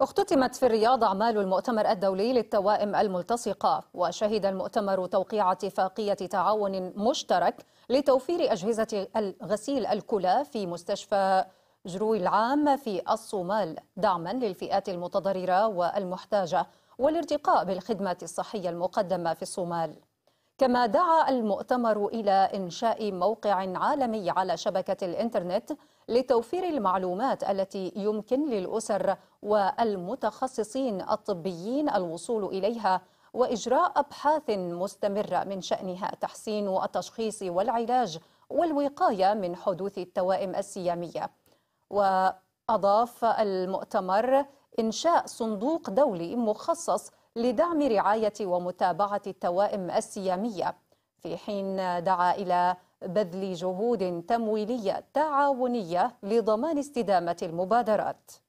اختتمت في الرياض أعمال المؤتمر الدولي للتوائم الملتصقة وشهد المؤتمر توقيع اتفاقية تعاون مشترك لتوفير أجهزة غسيل الكلى في مستشفى جروي العام في الصومال دعما للفئات المتضررة والمحتاجة والارتقاء بالخدمة الصحية المقدمة في الصومال كما دعا المؤتمر إلى إنشاء موقع عالمي على شبكة الإنترنت لتوفير المعلومات التي يمكن للأسر والمتخصصين الطبيين الوصول إليها وإجراء أبحاث مستمرة من شأنها تحسين التشخيص والعلاج والوقاية من حدوث التوائم السيامية وأضاف المؤتمر إنشاء صندوق دولي مخصص لدعم رعاية ومتابعة التوائم السيامية في حين دعا إلى بذل جهود تمويلية تعاونية لضمان استدامة المبادرات